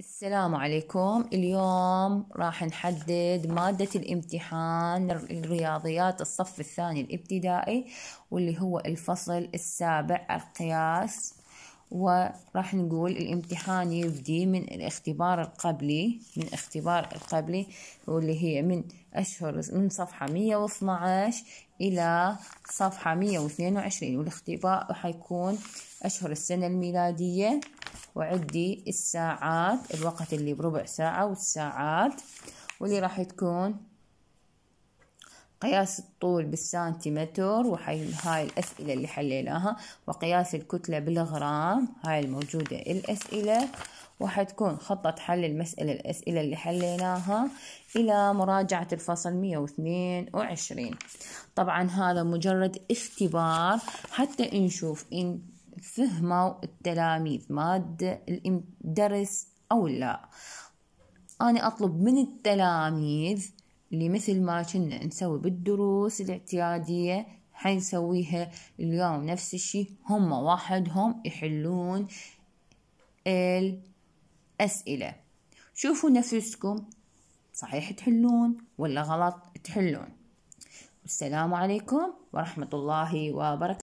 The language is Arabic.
السلام عليكم اليوم راح نحدد مادة الامتحان الرياضيات الصف الثاني الابتدائي واللي هو الفصل السابع القياس وراح نقول الامتحان يبدي من الاختبار القبلي من اختبار القبلي واللي هي من أشهر من صفحة مية واثناعش إلى صفحة مية واثنين وعشرين والاختبار حيكون أشهر السنة الميلادية وعدي الساعات الوقت اللي بربع ساعة والساعات واللي راح تكون قياس الطول بالسنتيمتر وحي هاي الأسئلة اللي حليناها وقياس الكتلة بالغرام هاي الموجودة الأسئلة وحتكون خطة حل المسألة الأسئلة اللي حليناها إلى مراجعة الفصل 122 طبعا هذا مجرد اختبار حتى نشوف إن فهموا التلاميذ مادة الدرس أو لا أنا أطلب من التلاميذ اللي مثل ما كنا نسوي بالدروس الاعتيادية حنسويها اليوم نفس الشي هم وحدهم يحلون الأسئلة شوفوا نفسكم صحيح تحلون ولا غلط تحلون والسلام عليكم ورحمة الله وبركاته